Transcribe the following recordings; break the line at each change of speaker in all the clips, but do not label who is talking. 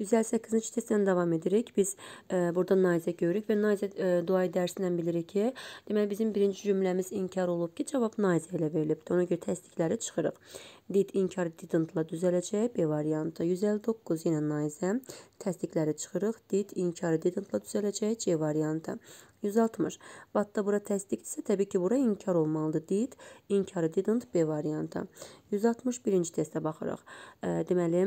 158-ci testdən davam edirik. Biz e, burada Nazə görürük və Nazə e, dua dərsindən bilirik ki, deməli bizim birinci cümləmiz inkar olub ki, cavab Nazə ilə verilibdir. Ona görə təsdiqləri çıxırıq. Did inkar didn't-la düzələcək. B variantı 159 yenə Nazə. Təsdiqləri çıxırıq. Did inkar didn't-la düzələcək. C variantı 160. Batda bura təsdiqdirsə, təbii ki, bura inkar olmalıdır. Did, inkarı didn't B variantı. 161-ci testə baxırıq. E, deməli,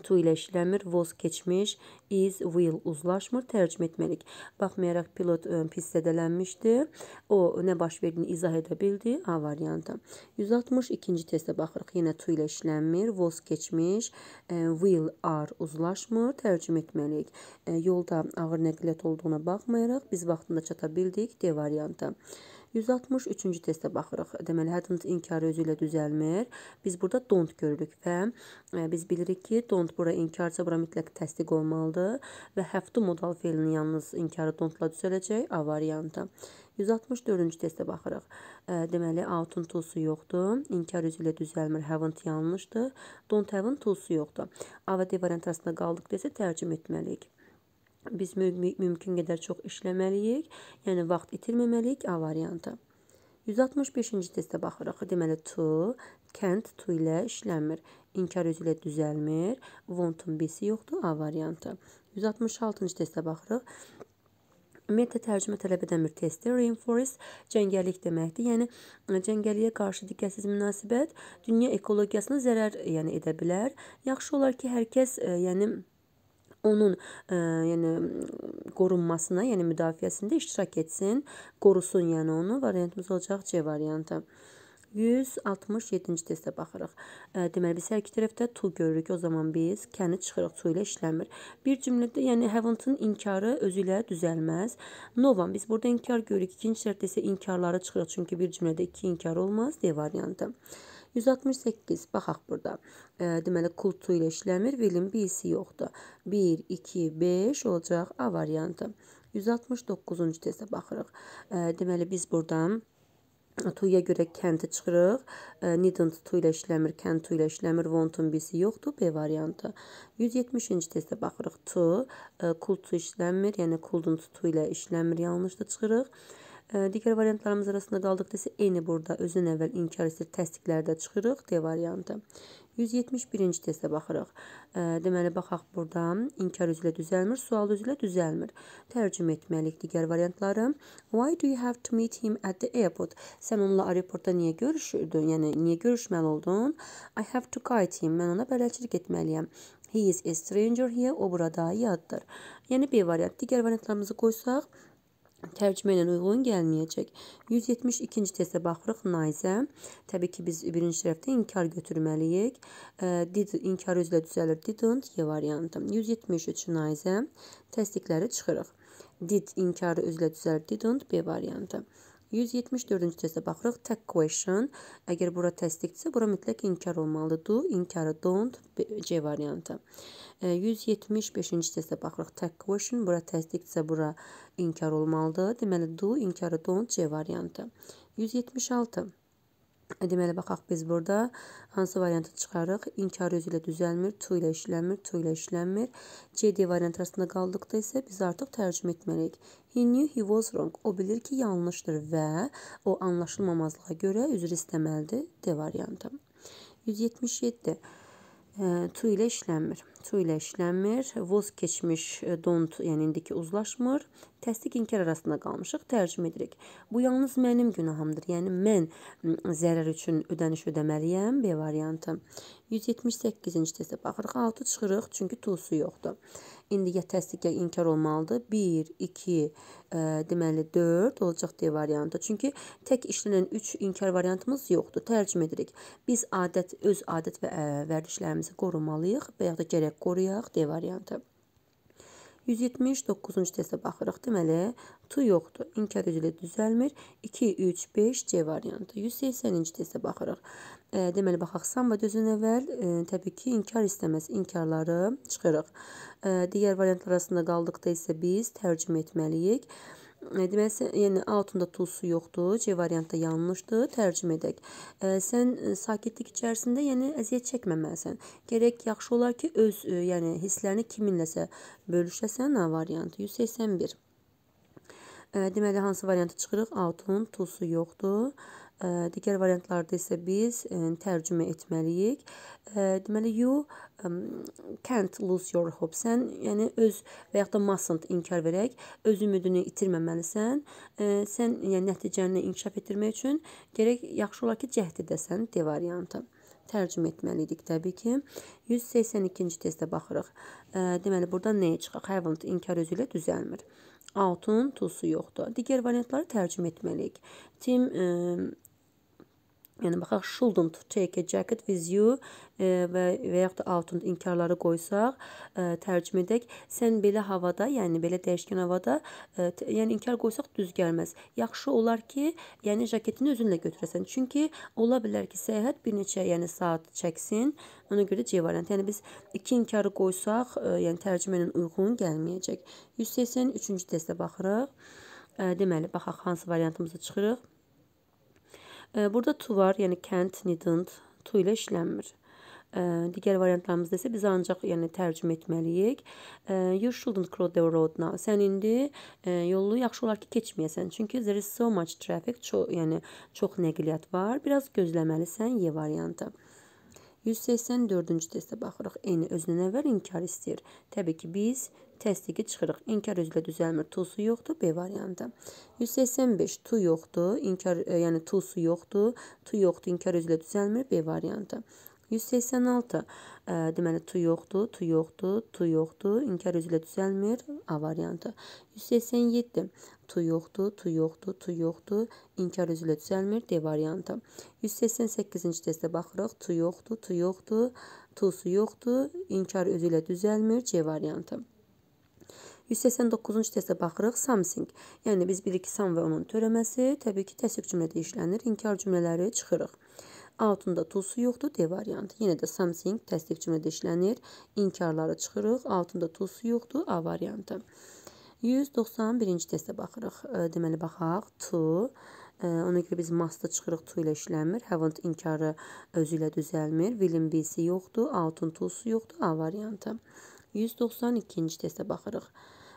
to ilə işləmir, was keçmiş, is, will uzlaşmır, tərcümə etməliyik. Baxmayaraq pilot ə, pis zədələnmişdi. O nə baş verdiyini izah edə bildi. A variantı. 162-ci testə baxırıq. Yenə to ilə işlənmir, was keçmiş, ə, will are uzlaşmır, tərcümə etməliyik. Ə, yolda ağır nəqliyyat olduğuna baxmayaraq biz vaxtında çata bildik. D variantı. 163-cü testə baxırıq. Deməli, hadımız inkarı özü ilə düzəlmir. Biz burada don't görürük və ə, e, biz bilirik ki, don't bura inkarca, bura mütləq təsdiq olmalıdır və həftə modal feilinin yalnız inkarı don't-la düzələcək A variantı. 164-cü testə baxırıq. E, deməli, outun toolsu yoxdur. İnkar üzü ilə düzəlmir. Haven't yanlışdır. Don't haven't toolsu yoxdur. A və D variant arasında qaldıq desə tərcüm etməliyik biz müm mümkün qədər çox işləməliyik, yəni vaxt itirməməliyik A variantı. 165-ci testə baxırıq. Deməli to, can't to ilə işlənmir. İnkar özü ilə düzəlmir. Won't-un B-si yoxdur A variantı. 166-cı testə baxırıq. Ümumiyyətlə tərcümə tələb edən bir testdir. Rainforest cəngəllik deməkdir. Yəni cəngəlliyə qarşı diqqətsiz münasibət dünya ekologiyasına zərər yəni edə bilər. Yaxşı olar ki, hər kəs e, yəni onun e, yəni qorunmasına, yəni müdafiəsində iştirak etsin, qorusun, yəni onu. Variantımız olacaq C variantı. 167-ci testə baxırıq. E, deməli biz hər iki tərəfdə to görürük. O zaman biz kəni çıxırıq, to ilə işləmir. Bir cümlədə, yəni haven't-ın inkarı özü ilə düzəlməz. Novan biz burada inkar görürük. İkinci tərəfdə isə inkarları çıxırıq. Çünki bir cümlədə iki inkar olmaz D variantı. 168 baxaq burada. E, deməli kultu ilə işləmir, velin B-si yoxdur. 1 2 5 olacaq A variantı. 169-cu testə baxırıq. E, deməli biz burdan Tuya görə kəndi çıxırıq. Needn't to ilə işləmir, can to ilə işləmir, want'un birisi yoxdur, B variantı. 170-ci testə baxırıq. To, could to işlənmir, yəni couldn't to ilə işləmir, yanlışda çıxırıq. Digər variantlarımız arasında qaldıq desə, eyni burada özünün əvvəl inkar hissi təsdiqlərdə çıxırıq, D variantı. 171-ci testə baxırıq. Deməli, baxaq burada inkar üzlə düzəlmir, sual üzlə düzəlmir. Tərcümə etməliyik digər variantları. Why do you have to meet him at the airport? Sən onunla aeroportda niyə görüşürdün? Yəni, niyə görüşməli oldun? I have to guide him. Mən ona bələdçilik etməliyəm. He is a stranger here. O burada yaddır. Yəni, B variant. Digər variantlarımızı qoysaq, tərcümə ilə uyğun gəlməyəcək. 172-ci testə baxırıq Nayzə. Təbii ki, biz birinci tərəfdə inkar götürməliyik. Did inkar üzlə düzəlir didn't Y variantı. 173 Nayzə təsdiqləri çıxırıq. Did inkarı üzlə düzəlir didn't B variantı. 174-cü testə baxırıq. Tək question. Əgər bura təsdiqdirsə, bura mütləq inkar olmalıdır. Do, inkarı don't, C variantı. 175-ci e, testə baxırıq. Tək question. Bura təsdiqdirsə, bura inkar olmalıdır. Deməli, do, inkarı don't, C variantı. 176. Deməli, baxaq biz burada hansı variantı çıxarıq? İnkar özü ilə düzəlmir, tu ilə işlənmir, tu ilə işlənmir. CD variant arasında qaldıqda isə biz artıq tərcümə etməliyik. He knew he was wrong. O bilir ki, yanlışdır və o anlaşılmamazlığa görə üzr istəməlidir. D variantı. 177 su ilə işlənmir. Su ilə işlənmir. Voz keçmiş e, don't, yəni indiki uzlaşmır. Təsdiq inkar arasında qalmışıq. Tərcümə edirik. Bu yalnız mənim günahımdır. Yəni mən zərər üçün ödəniş ödəməliyəm B variantı. 178-ci testə baxırıq. 6 çıxırıq, çünki tulsu yoxdur. İndi ya təsdiq ya inkar olmalıdır. 1, 2, ə, deməli 4 olacaq D variantı. Çünki tək işlənən 3 inkar variantımız yoxdur. Tərcümə edirik. Biz adət, öz adət və ə, e, vərdişlərimizi qorumalıyıq və ya da gərək qoruyaq D variantı. 179-cu testə baxırıq. Deməli, tu yoxdur. İnkar üzrə düzəlmir. 2, 3, 5 C variantı. 180-ci testə baxırıq. E, deməli, baxaq, samba dözün əvvəl, e, təbii ki, inkar istəməz inkarları çıxırıq. E, digər variantlar arasında qaldıqda isə biz tərcümə etməliyik. E, deməli, yəni, altında tulsu yoxdur, C variantda yanlışdır, tərcümə edək. E, sən sakitlik içərisində, yəni, əziyyət çəkməməlisən. Gərək yaxşı olar ki, öz, e, yəni, hisslərini kiminləsə bölüşəsən, A variantı 181. E, deməli, hansı variantı çıxırıq? Altın, tulsu yoxdur digər variantlarda isə biz tərcümə etməliyik. Deməli, you can't lose your hope. Sən, yəni, öz və yaxud da mustn't inkar verək, öz ümidini itirməməlisən. Sən, yəni, nəticəni inkişaf etdirmək üçün gərək yaxşı olar ki, cəhd edəsən D variantı tərcümə etməliydik təbii ki. 182-ci testə baxırıq. Deməli, burada nəyə çıxaq? Haven't inkar özü ilə düzəlmir. Outun tusu yoxdur. Digər variantları tərcümə etməliyik. Tim ə, Yəni baxaq shouldn't take a jacket with you e, və və yaxud da outun inkarları qoysaq, e, tərcümə edək. Sən belə havada, yəni belə dəyişkən havada, e, yəni inkar qoysaq düz gəlməz. Yaxşı olar ki, yəni jaketini özünlə götürəsən. Çünki ola bilər ki, səyahət bir neçə, yəni saat çəksin. Ona görə C variantı. Yəni biz iki inkarı qoysaq, e, yəni tərcümənin uyğun gəlməyəcək. 183-cü testə baxırıq. E, deməli, baxaq hansı variantımıza çıxırıq. Burada to var, yəni can't, needn't, to ilə işlənmir. Digər variantlarımızda isə biz ancaq yəni tərcümə etməliyik. You shouldn't cross the road now. Sən indi e, yolu yaxşı olar ki, keçməyəsən. Çünki there is so much traffic, ço yəni çox nəqliyyat var. Biraz gözləməlisən Y variantı. 184-cü testə baxırıq. N özünün əvvəl inkar istəyir. Təbii ki, biz təsdiqi çıxırıq. İnkar üzlə düzəlmir. Tusu yoxdur. B variantı. 185. Tu yoxdur. İnkar, e, yəni tusu yoxdur. Tu yoxdur. İnkar üzlə düzəlmir. B variantı. 186. E, deməli tu yoxdur, tu yoxdur, tu yoxdur. İnkar üzlə düzəlmir. A variantı. 187. Tu yoxdur, tu yoxdur, tu yoxdur. İnkar üzlə düzəlmir. D variantı. 188-ci testə baxırıq. Tu yoxdur, tu yoxdur, tusu yoxdur. İnkar üzlə düzəlmir. C variantı. 189-cu testə baxırıq. Something. Yəni biz bilirik ki, some və onun törəməsi təbii ki, təsdiq cümlədə işlənir. İnkar cümlələri çıxırıq. Outunda tusu yoxdur, D variantı. Yenə də something təsdiq cümlədə işlənir. İnkarları çıxırıq. Outunda tusu yoxdur, A variantı. 191-ci testə baxırıq. Deməli baxaq. To Ona görə biz must-ı çıxırıq, to ilə işlənmir. Haven't inkarı özü ilə düzəlmir. Willin B-si yoxdur, out'un to-su yoxdur, A variantı. 192-ci testə baxırıq.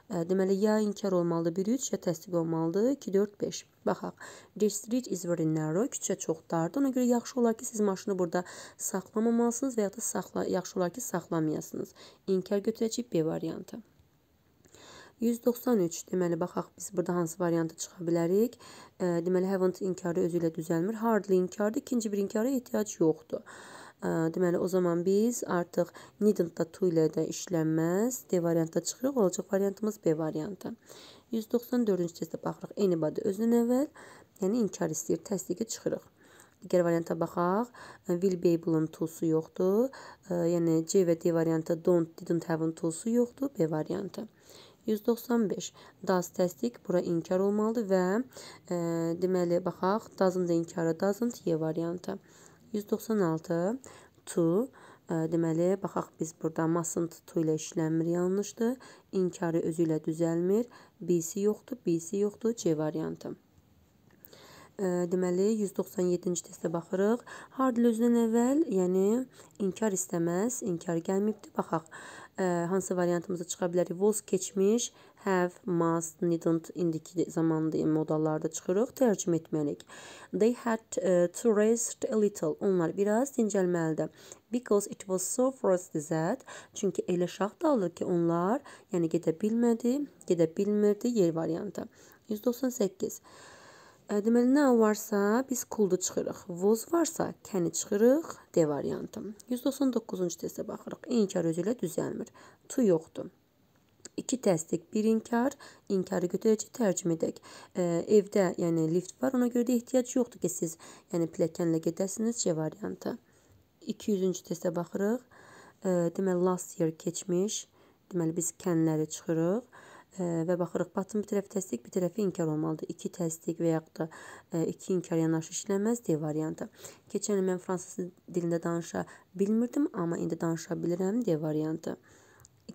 Deməli, ya inkar olmalıdır 1-3, ya təsdiq olmalıdır 2-4-5. Baxaq, the street is very narrow, küçə çox dardır. Ona görə yaxşı olar ki, siz maşını burada saxlamamalısınız və ya da saxla, yaxşı olar ki, saxlamayasınız. İnkar götürəcək B variantı. 193, deməli, baxaq, biz burada hansı variantı çıxa bilərik? Deməli, haven't inkarı özü ilə düzəlmir. Hardly inkardır, ikinci bir inkara ehtiyac yoxdur. Deməli, o zaman biz artıq needn't da to ilə də işlənməz. D variantda çıxırıq. Olacaq variantımız B variantı. 194-cü testə baxırıq. Anybody özün əvvəl, yəni inkar istəyir, təsdiqi çıxırıq. Digər varianta baxaq. Will be able-ın toolsu yoxdur. Yəni C və D variantı don't, didn't have-ın toolsu yoxdur. B variantı. 195. Does təsdiq, bura inkar olmalıdır və e, deməli, baxaq, doesn't da inkara, doesn't Y variantı. 196 to e, deməli baxaq biz burada mustn't to ilə işlənmir yanlışdır. İnkarı özü ilə düzəlmir. B-si yoxdur, B-si yoxdur, C variantı. E, deməli 197-ci testə baxırıq. Hardl özündən əvvəl, yəni inkar istəməz, inkar gəlməyibdi. Baxaq e, hansı variantımıza çıxa bilərik? Was keçmiş, have, must, needn't indiki zamanlı modallarda çıxırıq, tərcümə etməliyik. They had uh, to rest a little. Onlar biraz dincəlməlidir. Because it was so frosty that. Çünki elə şax daldı ki, onlar, yəni gedə bilmədi, gedə bilmirdi yer variantı. 198. E, deməli, nə varsa biz kuldu çıxırıq. Voz varsa kəni çıxırıq, D variantı. 199-cu testə baxırıq. İnkar özü ilə düzəlmir. Tu yoxdur iki təsdiq, bir inkar, inkarı götürəcək, tərcümə edək. E, evdə, yəni lift var, ona görə də ehtiyac yoxdur ki, siz yəni pilləkənlə gedəsiniz C variantı. 200-cü testə baxırıq. E, deməli last year keçmiş. Deməli biz kənləri çıxırıq və baxırıq batın bir tərəfi təsdiq, bir tərəfi inkar olmalıdır. 2 təsdiq və yaxud da 2 e, inkar yanaşı işləməz D variantı. Keçən il mən fransız dilində danışa bilmirdim, amma indi danışa bilirəm D variantı.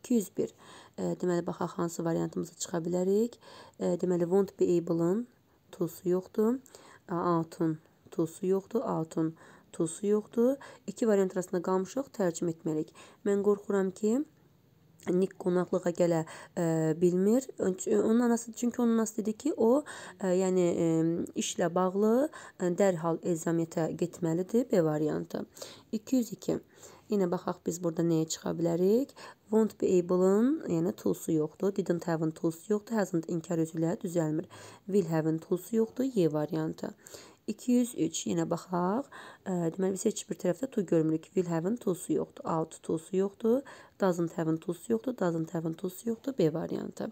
201. Deməli, baxaq hansı variantımızı çıxa bilərik. Deməli, won't be able-ın tusu yoxdur. Out'un tusu yoxdur. Out'un tusu yoxdur. İki variant arasında qalmışıq, tərcüm etməliyik. Mən qorxuram ki, Nik qonaqlığa gələ ə, e, bilmir. Onun anası çünki onun anası dedi ki, o ə, e, yəni ə, e, işlə bağlı ə, dərhal ezamiyyətə getməlidir B variantı. 202 Yenə baxaq biz burada nəyə çıxa bilərik? Won't be able-ın, yəni to-su yoxdur. Didn't have-ın to-su yoxdur. Hasn't inkar özülə düzəlmir. Will have-ın to-su yoxdur. Y variantı. 203 yenə baxaq. Deməli biz heç bir tərəfdə to görmürük. Will have-ın to-su yoxdur. Out to-su yoxdur. Doesn't have-ın to-su yoxdur. Doesn't have-ın to-su yoxdur. B variantı.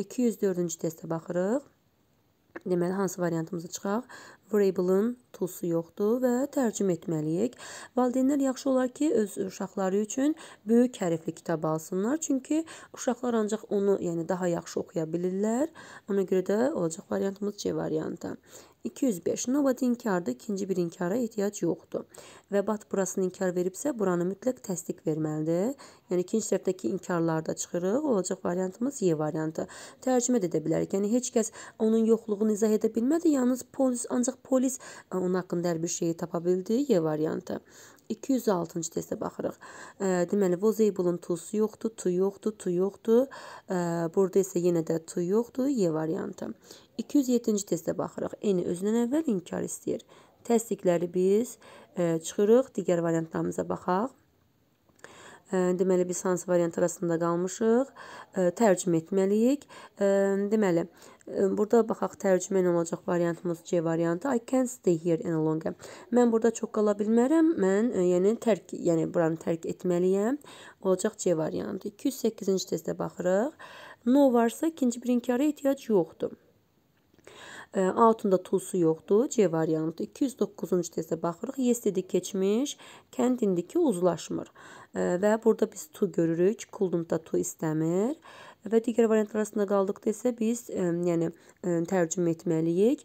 204-cü testə baxırıq. Deməli hansı variantımızı çıxaq? variable-ın toolsu yoxdur və tərcümə etməliyik. Valideynlər yaxşı olar ki, öz uşaqları üçün böyük hərfli kitab alsınlar, çünki uşaqlar ancaq onu, yəni daha yaxşı oxuya bilirlər. Ona görə də olacaq variantımız C variantı. 205. Nobody inkarda ikinci bir inkara ehtiyac yoxdur. Və bat burasını inkar veribsə, buranı mütləq təsdiq verməlidir. Yəni, ikinci tərəfdəki inkarlarda çıxırıq. Olacaq variantımız Y variantı. Tərcümə edə bilərik. Yəni, heç kəs onun yoxluğunu izah edə bilmədi. Yalnız polis ancaq ancaq polis e, onun haqqında hər bir şeyi tapa bildi, Y variantı. 206-cı testə baxırıq. E, deməli, vozeybulun tusu yoxdur, tu yoxdur, tu yoxdur. E, burada isə yenə də tu yoxdur, Y variantı. 207-ci testə baxırıq. Eni özündən əvvəl inkar istəyir. Təsdiqləri biz çıxırıq, digər variantlarımıza baxaq deməli biz hansı variant arasında qalmışıq? Tərcümə etməliyik. Deməli, burada baxaq tərcümə nə olacaq variantımız C variantı. I can't stay here any longer. Mən burada çox qala bilmərəm. Mən yəni tərk, yəni buranı tərk etməliyəm. Olacaq C variantı. 208-ci testə baxırıq. No varsa ikinci birinkara ehtiyac yoxdur altında tulsu yoxdur. C variantı 209-cu testə baxırıq. Yes dedik keçmiş, kənd indiki uzlaşmır. Və burada biz tu görürük. Kuldumda tu istəmir. Və digər variantlar arasında qaldıqda isə biz e, yəni e, tərcümə etməliyik.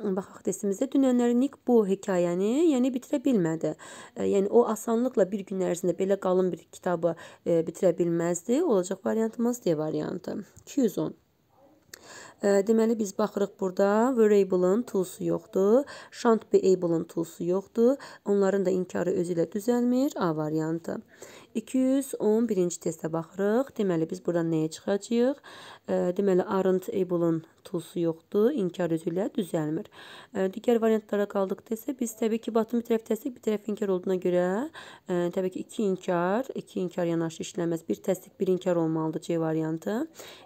Baxaq testimizdə dünənləri Nick bu hekayəni, yəni bitirə bilmədi. Yəni o asanlıqla bir gün ərzində belə qalın bir kitabı e, bitirə bilməzdi. Olacaq variantımız D variantı. 210 Deməli, biz baxırıq burada variable-ın toolsu yoxdur. Shunt be-able-ın toolsu yoxdur. Onların da inkarı özü ilə düzəlmir. A variantı. 211-ci testə baxırıq. Deməli, biz buradan nəyə çıxacaq? Deməli, aren't able-ın tutulsu yoxdur, inkar üzü ilə düzəlmir. Digər variantlara qaldıqda isə biz təbii ki, batın bir tərəf təsdiq, bir tərəf inkar olduğuna görə təbii ki, 2 inkar, 2 inkar yanaşı işləməz. Bir təsdiq, bir inkar olmalıdır C variantı.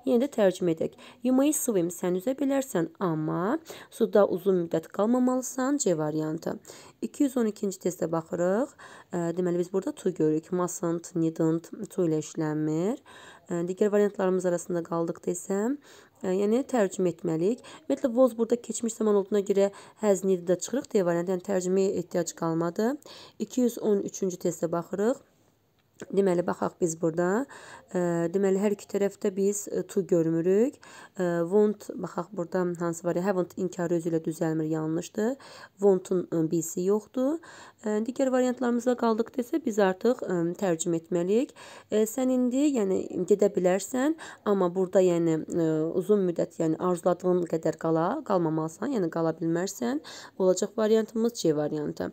Yenə də tərcümə edək. You may swim, sən üzə bilərsən, amma suda uzun müddət qalmamalısan C variantı. 212-ci testə baxırıq. Deməli biz burada to görürük. Mustn't, needn't to ilə işlənmir. Digər variantlarımız arasında qaldıqda isə Yəni tərcümə etməliyik. Ümumiyyətlə Voz burada keçmiş zaman olduğuna görə həzn 7-də çıxırıq deyə variantı, yəni tərcüməyə ehtiyac qalmadı. 213-cü testə baxırıq. Deməli, baxaq biz burada. Deməli, hər iki tərəfdə biz e, to görmürük. Won't, baxaq burada hansı var ya, haven't inkarı özü ilə düzəlmir, yanlışdır. Won't-un e, B-si yoxdur. Digər variantlarımızla qaldıq desə, biz artıq e, tərcüm etməliyik. Sən indi, yəni, gedə bilərsən, amma burada, yəni, uzun müddət, yəni, arzuladığın qədər qala, qalmamalısan, yəni, qala bilmərsən. Olacaq variantımız C variantı.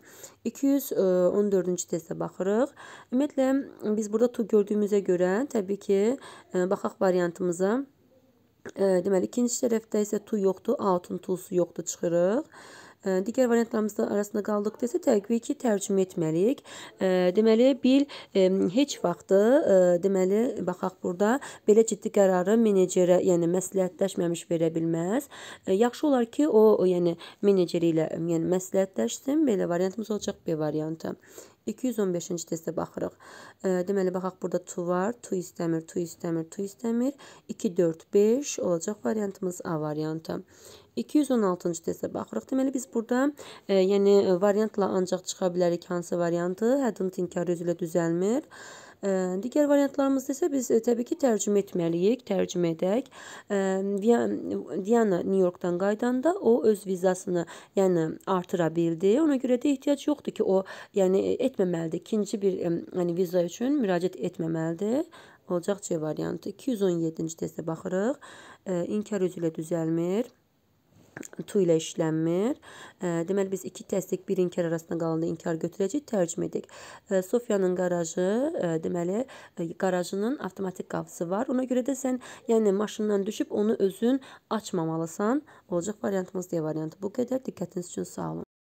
214-cü testə baxırıq. Ümumiyyətlə, biz burada to gördüyümüzə görə təbii ki, ə, e, baxaq variantımıza. Ə, e, deməli, ikinci tərəfdə isə to yoxdur, outun to'su yoxdur çıxırıq. Ə, e, digər variantlarımızda arasında qaldıq desə təbii ki, tərcümə etməliyik. Ə, deməli, bil ə, heç vaxtı, ə, deməli, baxaq burada belə ciddi qərarı menecerə, yəni məsləhətləşməmiş verə bilməz. Ə, yaxşı olar ki, o, o yəni meneceri ilə yəni məsləhətləşsin. Belə variantımız olacaq B variantı. 215-ci testə baxırıq. Deməli, baxaq, burada to var, to istəmir, to istəmir, to istəmir. 2, 4, 5 olacaq variantımız A variantı. 216-cı testə baxırıq. Deməli, biz burada, e, yəni, variantla ancaq çıxa bilərik hansı variantı. Hədin tinkarı üzülə düzəlmir. E, Digər variantlarımızda isə biz e, təbii ki, tərcümə etməliyik, tərcümə edək. Diana Nyu-Yorkdan qayıdanda o öz vizasını, yəni artıra bildi. Ona görə də ehtiyac yoxdur ki, o yəni etməməlidir. İkinci bir yəni viza üçün müraciət etməməlidir. Olacaq C variantı. 217-ci testə baxırıq. İnkar üzü ilə düzəlmir tu ilə işlənmir. Deməli biz iki təsdiq, bir inkar arasında qalanda inkar götürəcək, tərcümə edək. Sofiyanın qarajı, deməli qarajının avtomatik qapısı var. Ona görə də sən, yəni maşından düşüb onu özün açmamalısan. Olacaq variantımız D variantı bu qədər. Diqqətiniz üçün sağ olun.